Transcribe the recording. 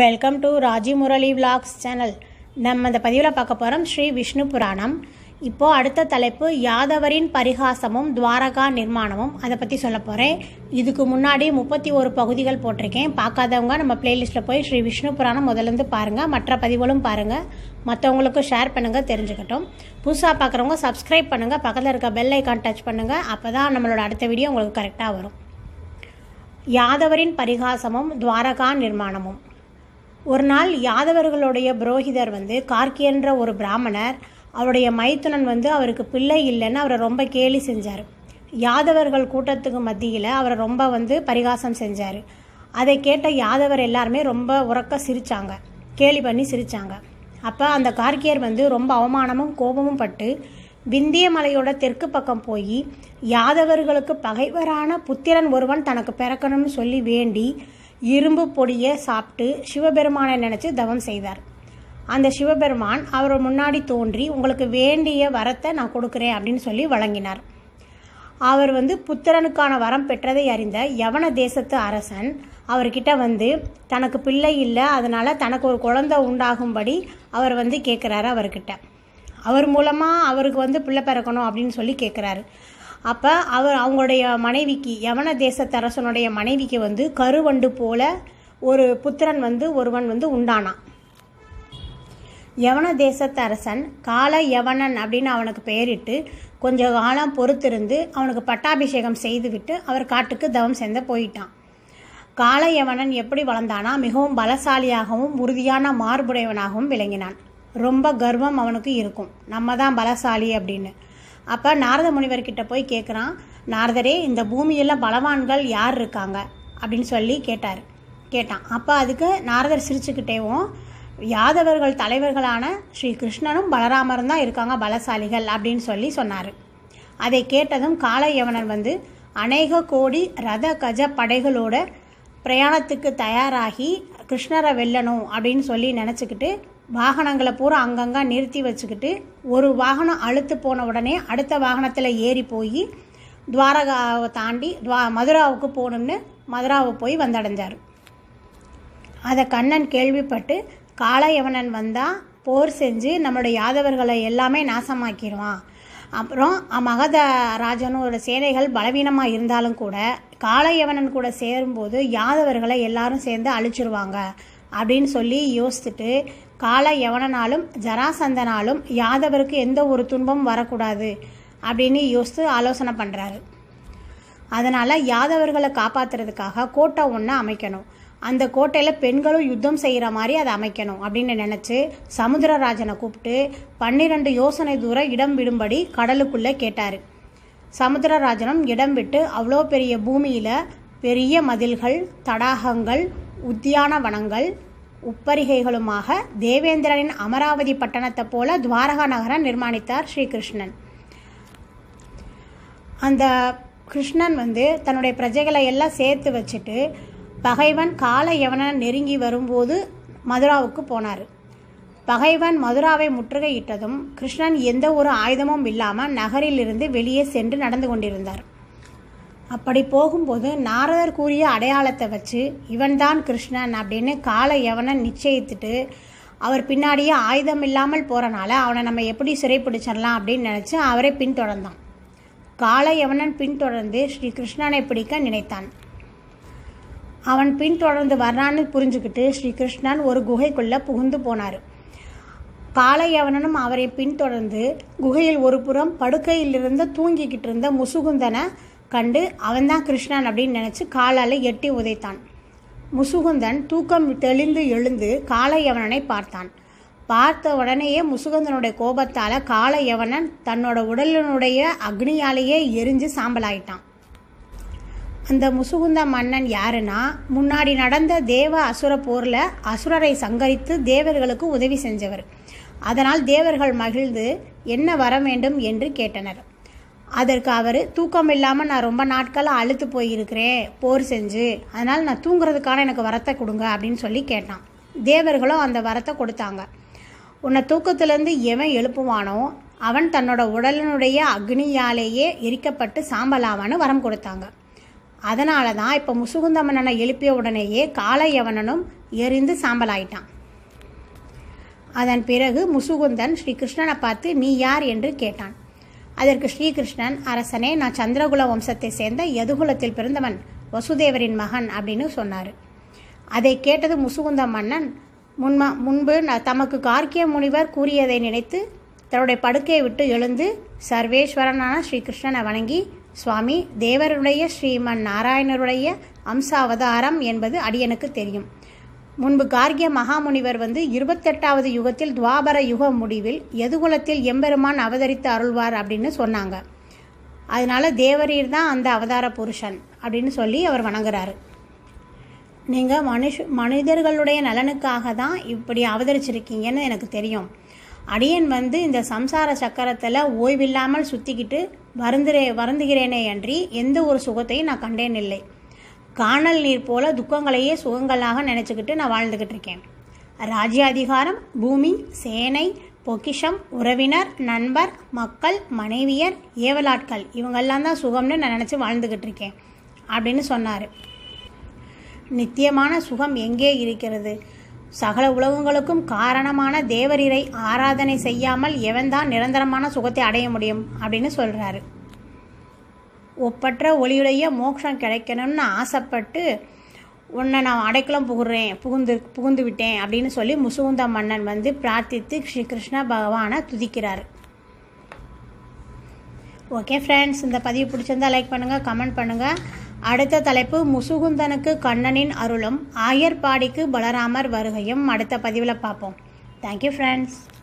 welcome to Raji Murali vlogs channel நம்ம இந்த பதிவில் பார்க்க போகிறோம் ஸ்ரீ விஷ்ணு புராணம் இப்போது அடுத்த தலைப்பு யாதவரின் பரிகாசமும் துவாரகா நிர்மாணமும் அதை பற்றி சொல்ல போகிறேன் இதுக்கு முன்னாடி முப்பத்தி ஒரு பகுதிகள் போட்டிருக்கேன் பார்க்காதவங்க நம்ம பிளேலிஸ்ட்டில் போய் ஸ்ரீ விஷ்ணு புராணம் முதலேருந்து பாருங்கள் மற்ற பதிவுகளும் பாருங்கள் மற்றவங்களுக்கும் ஷேர் பண்ணுங்கள் தெரிஞ்சுக்கட்டும் புதுசாக பார்க்குறவங்க சப்ஸ்கிரைப் பண்ணுங்கள் பக்கத்தில் இருக்க பெல் ஐக்கான் டச் பண்ணுங்கள் அப்போ தான் நம்மளோட அடுத்த வீடியோ உங்களுக்கு கரெக்டாக வரும் யாதவரின் பரிகாசமும் துவாரகா நிர்மாணமும் ஒரு நாள் யாதவர்களுடைய புரோகிதர் வந்து என்ற ஒரு பிராமணர் அவருடைய மைத்துனன் வந்து அவருக்கு பிள்ளை இல்லைன்னு அவரை ரொம்ப கேலி செஞ்சார் யாதவர்கள் கூட்டத்துக்கு மத்தியில் அவரை ரொம்ப வந்து பரிகாசம் செஞ்சார் அதை கேட்ட யாதவர் எல்லாருமே ரொம்ப உறக்க சிரித்தாங்க கேலி பண்ணி சிரித்தாங்க அப்போ அந்த கார்கியர் வந்து ரொம்ப அவமானமும் கோபமும் பட்டு விந்திய மலையோட தெற்கு பக்கம் போய் யாதவர்களுக்கு பகைவரான புத்திரன் ஒருவன் தனக்கு பிறக்கணும்னு சொல்லி வேண்டி இரும்பு பொடியை சாப்பிட்டு சிவபெருமானை நினச்சி தவம் செய்தார் அந்த சிவபெருமான் அவர் முன்னாடி தோன்றி உங்களுக்கு வேண்டிய வரத்தை நான் கொடுக்குறேன் அப்படின்னு சொல்லி வழங்கினார் அவர் வந்து புத்திரனுக்கான வரம் பெற்றதை அறிந்த யவன தேசத்து அரசன் அவர்கிட்ட வந்து தனக்கு பிள்ளை இல்லை அதனால் தனக்கு ஒரு குழந்தை உண்டாகும்படி அவர் வந்து கேட்குறாரு அவர்கிட்ட அவர் மூலமாக அவருக்கு வந்து பிள்ளை பிறக்கணும் அப்படின்னு சொல்லி கேட்குறாரு அப்போ அவர் அவங்களுடைய மனைவிக்கு யவன தேசத்தரசனுடைய மனைவிக்கு வந்து கருவண்டு போல ஒரு புத்திரன் வந்து ஒருவன் வந்து உண்டானான் யவன தேசத்தரசன் கால யவனன் அப்படின்னு அவனுக்கு பெயரிட்டு கொஞ்ச காலம் பொறுத்திருந்து அவனுக்கு பட்டாபிஷேகம் செய்துவிட்டு அவர் காட்டுக்கு தவம் சேர்ந்து போயிட்டான் கால யவனன் எப்படி வளர்ந்தானா மிகவும் பலசாலியாகவும் உறுதியான மார்புடையவனாகவும் விளங்கினான் ரொம்ப கர்வம் அவனுக்கு இருக்கும் நம்ம தான் பலசாலி அப்படின்னு அப்போ நாரத முனிவர்கிட்ட போய் கேட்குறான் நாரதரே இந்த பூமியில் பலவான்கள் யார் இருக்காங்க அப்படின்னு சொல்லி கேட்டார் கேட்டான் அப்போ அதுக்கு நாரதர் சிரிச்சுக்கிட்டேவும் யாதவர்கள் தலைவர்களான ஸ்ரீ கிருஷ்ணனும் பலராமரும் தான் இருக்காங்க பலசாலிகள் அப்படின்னு சொல்லி சொன்னார் அதை கேட்டதும் காளையவனர் வந்து அநேக கோடி ரத கஜ படைகளோட பிரயாணத்துக்கு தயாராகி கிருஷ்ணரை வெல்லணும் அப்படின்னு சொல்லி நினச்சிக்கிட்டு வாகனங்களை பூரா அங்கங்கே நிறுத்தி வச்சுக்கிட்டு ஒரு வாகனம் அழுத்து போன உடனே அடுத்த வாகனத்தில் ஏறி போய் துவாரகாவை தாண்டி துவா மதுராவுக்கு போகணும்னு மதுராவை போய் வந்தடைஞ்சார் அதை கண்ணன் கேள்விப்பட்டு காளையவனன் வந்தால் போர் செஞ்சு நம்மளுடைய யாதவர்களை எல்லாமே நாசமாக்கிடுவான் அப்புறம் மகத ராஜனோட சேனைகள் பலவீனமாக இருந்தாலும் கூட காளையவனன் கூட சேரும்போது யாதவர்களை எல்லாரும் சேர்ந்து அழிச்சிருவாங்க அப்படின்னு சொல்லி யோசித்துட்டு கால எவனனாலும் ஜராசந்தனாலும் யாதவருக்கு எந்த ஒரு துன்பம் வரக்கூடாது அப்படின்னு யோசித்து ஆலோசனை பண்ணுறாரு அதனால் யாதவர்களை காப்பாற்றுறதுக்காக கோட்டை ஒன்று அமைக்கணும் அந்த கோட்டையில் பெண்களும் யுத்தம் செய்கிற மாதிரி அதை அமைக்கணும் அப்படின்னு நினச்சி சமுத்திரராஜனை கூப்பிட்டு பன்னிரெண்டு யோசனை தூரம் இடம் விடும்படி கடலுக்குள்ளே கேட்டார் சமுத்திரராஜனும் இடம் விட்டு அவ்வளோ பெரிய பூமியில் பெரிய மதில்கள் தடாகங்கள் உத்தியான வனங்கள் உப்பரிகைகளுமாக தேவேந்திரனின் அமராவதி பட்டணத்தை போல துவாரகா நகரம் நிர்மாணித்தார் ஸ்ரீகிருஷ்ணன் அந்த கிருஷ்ணன் வந்து தன்னுடைய பிரஜைகளை எல்லாம் சேர்த்து வச்சுட்டு பகைவன் கால யவன நெருங்கி வரும்போது மதுராவுக்கு போனார் பகைவன் மதுராவை முற்றுகையிட்டதும் கிருஷ்ணன் எந்த ஒரு ஆயுதமும் இல்லாமல் நகரிலிருந்து வெளியே சென்று நடந்து கொண்டிருந்தார் அப்படி போகும்போது நாரதர் கூறிய அடையாளத்தை வச்சு இவன்தான் கிருஷ்ணன் அப்படின்னு கால எவனை நிச்சயித்துட்டு அவர் பின்னாடியே ஆயுதம் இல்லாமல் போகிறனால அவனை நம்ம எப்படி சிறைப்பிடிச்சிடலாம் அப்படின்னு நினச்சி அவரே பின்தொடர்ந்தான் கால எவனன் பின்தொடர்ந்து ஸ்ரீ கிருஷ்ணனை பிடிக்க நினைத்தான் அவன் பின்தொடர்ந்து வர்றான்னு புரிஞ்சுக்கிட்டு ஸ்ரீ கிருஷ்ணன் ஒரு குகைக்குள்ளே புகுந்து போனார் காளையவனனும் அவரை பின்தொடர்ந்து குகையில் ஒரு புறம் படுக்கையிலிருந்து தூங்கிக்கிட்டு இருந்த முசுகுந்தனை கண்டு அவன்தான் கிருஷ்ணன் அப்படின்னு நினச்சி காலால் எட்டி உதைத்தான் முசுகுந்தன் தூக்கம் தெளிந்து எழுந்து காளையவனனை பார்த்தான் பார்த்த உடனேயே முசுகுந்தனுடைய கோபத்தால் காளையவனன் தன்னோட உடலினுடைய அக்னியாலேயே எரிஞ்சு சாம்பலாயிட்டான் அந்த முசுகுந்த மன்னன் யாருன்னா முன்னாடி நடந்த தேவ அசுர போரில் அசுரரை சங்கரித்து தேவர்களுக்கு உதவி செஞ்சவர் அதனால் தேவர்கள் மகிழ்ந்து என்ன வர வேண்டும் என்று கேட்டனர் அதற்கு அவர் தூக்கம் இல்லாமல் நான் ரொம்ப நாட்களாக அழுத்து போயிருக்கிறேன் போர் செஞ்சு அதனால் நான் தூங்குறதுக்கான எனக்கு வரத்தை கொடுங்க அப்படின்னு சொல்லி கேட்டான் தேவர்களும் அந்த வரத்தை கொடுத்தாங்க உன்னை தூக்கத்திலேருந்து எவன் எழுப்புவானோ அவன் தன்னோட உடலினுடைய அக்னியாலேயே எரிக்கப்பட்டு சாம்பலாவான்னு வரம் கொடுத்தாங்க அதனால தான் இப்போ முசுகுந்தமனனை எழுப்பிய உடனேயே காளையவனனும் எரிந்து சாம்பலாயிட்டான் அதன் பிறகு முசுகுந்தன் ஸ்ரீகிருஷ்ணனை பார்த்து நீ யார் என்று கேட்டான் அதற்கு ஸ்ரீகிருஷ்ணன் அரசனே நான் சந்திரகுல வம்சத்தை சேர்ந்த யதுகுலத்தில் பிறந்தவன் வசுதேவரின் மகன் அப்படின்னு சொன்னார் அதை கேட்டது முசுகுந்த மன்னன் முன்மா முன்பு தமக்கு கார்க்கிய முனிவர் கூறியதை நினைத்து தன்னுடைய படுக்கையை விட்டு எழுந்து சர்வேஸ்வரனான ஸ்ரீகிருஷ்ணனை வணங்கி சுவாமி தேவருடைய ஸ்ரீமன் நாராயணருடைய அம்சாவதாரம் என்பது அடியனுக்கு தெரியும் முன்பு கார்கிய மகாமுனிவர் வந்து இருபத்தெட்டாவது யுகத்தில் துவாபர யுக முடிவில் எதுகுலத்தில் எம்பெருமான் அவதரித்து அருள்வார் அப்படின்னு சொன்னாங்க அதனால தேவரீர் தான் அந்த அவதார புருஷன் அப்படின்னு சொல்லி அவர் வணங்குறாரு நீங்கள் மனுஷ மனிதர்களுடைய நலனுக்காக தான் இப்படி அவதரிச்சிருக்கீங்கன்னு எனக்கு தெரியும் அடியன் வந்து இந்த சம்சார சக்கரத்தில் ஓய்வில்லாமல் சுற்றிக்கிட்டு வருந்துறே வருந்துகிறேனே அன்றி எந்த ஒரு சுகத்தையும் நான் கண்டேன் இல்லை காணல் நீர் போல துக்கங்களையே சுகங்களாக நினச்சிக்கிட்டு நான் வாழ்ந்துக்கிட்டு இருக்கேன் ராஜ்யாதிகாரம் பூமி சேனை பொக்கிஷம் உறவினர் நண்பர் மக்கள் மனைவியர் ஏவலாட்கள் இவங்கெல்லாம் தான் சுகம்னு நான் நினச்சி வாழ்ந்துக்கிட்டு இருக்கேன் அப்படின்னு சொன்னார் நித்தியமான சுகம் எங்கே இருக்கிறது சகல உலகங்களுக்கும் காரணமான தேவரீரை ஆராதனை செய்யாமல் எவன்தான் நிரந்தரமான சுகத்தை அடைய முடியும் அப்படின்னு சொல்கிறாரு ஒப்பற்ற ஒளியுடைய மோட்சம் கிடைக்கணும்னு ஆசைப்பட்டு உன்னை நான் அடைக்கலம் புகுறேன் புகுந்து புகுந்து விட்டேன் அப்படின்னு சொல்லி முசுகுந்த மன்னன் வந்து பிரார்த்தித்து ஸ்ரீ கிருஷ்ண பகவானை துதிக்கிறார் ஓகே ஃப்ரெண்ட்ஸ் இந்த பதிவு பிடிச்சிருந்தா லைக் பண்ணுங்கள் கமெண்ட் பண்ணுங்கள் அடுத்த தலைப்பு முசுகுந்தனுக்கு கண்ணனின் அருளும் ஆயர்பாடிக்கு பலராமர் வருகையும் அடுத்த பதிவில் பார்ப்போம் தேங்க்யூ ஃப்ரெண்ட்ஸ்